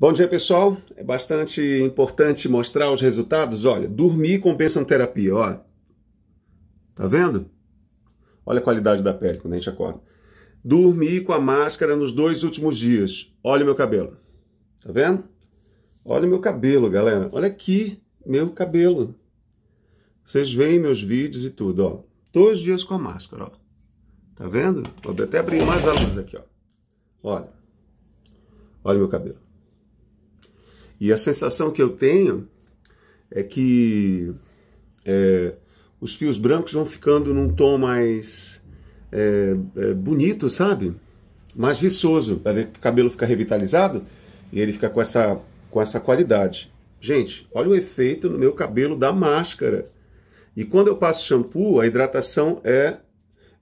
Bom dia, pessoal. É bastante importante mostrar os resultados. Olha, dormir com bênção terapia, olha. Tá vendo? Olha a qualidade da pele quando a gente acorda. Dormir com a máscara nos dois últimos dias. Olha o meu cabelo. Tá vendo? Olha o meu cabelo, galera. Olha aqui meu cabelo. Vocês veem meus vídeos e tudo, ó. Dois dias com a máscara, ó. Tá vendo? Vou até abrir mais a luz aqui, ó. Olha. Olha o meu cabelo. E a sensação que eu tenho é que é, os fios brancos vão ficando num tom mais é, é, bonito, sabe? Mais viçoso. O cabelo fica revitalizado e ele fica com essa, com essa qualidade. Gente, olha o efeito no meu cabelo da máscara. E quando eu passo shampoo, a hidratação é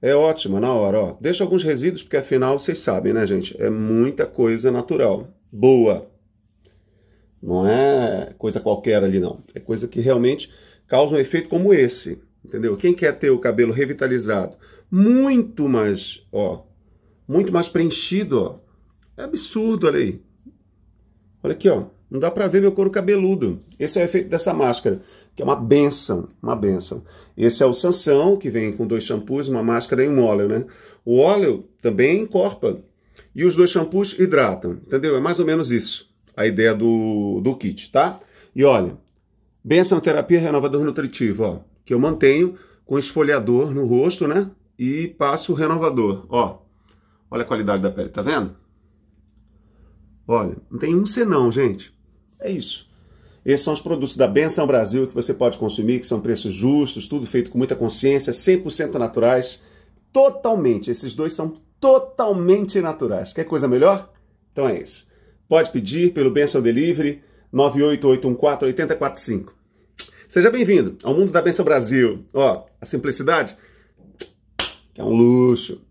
é ótima na hora, ó. Deixa alguns resíduos porque afinal vocês sabem, né, gente? É muita coisa natural. Boa. Não é coisa qualquer ali, não. É coisa que realmente causa um efeito como esse, entendeu? Quem quer ter o cabelo revitalizado, muito mais, ó, muito mais preenchido, ó. É absurdo, olha aí. Olha aqui, ó. Não dá para ver meu couro cabeludo. Esse é o efeito dessa máscara, que é uma benção, uma benção. Esse é o Sansão, que vem com dois shampoos, uma máscara e um óleo, né? O óleo também encorpa. E os dois shampoos hidratam, entendeu? É mais ou menos isso a ideia do, do kit, tá? E olha, benção terapia renovador nutritivo, ó, que eu mantenho com esfoliador no rosto, né? E passo renovador, ó. Olha a qualidade da pele, tá vendo? Olha, não tem um senão, gente. É isso. Esses são os produtos da Benção Brasil que você pode consumir, que são preços justos, tudo feito com muita consciência, 100% naturais. Totalmente, esses dois são totalmente naturais. Quer coisa melhor? Então é isso Pode pedir pelo Benção Delivery 988148045. Seja bem-vindo ao mundo da Benção Brasil. Ó, a simplicidade é um luxo.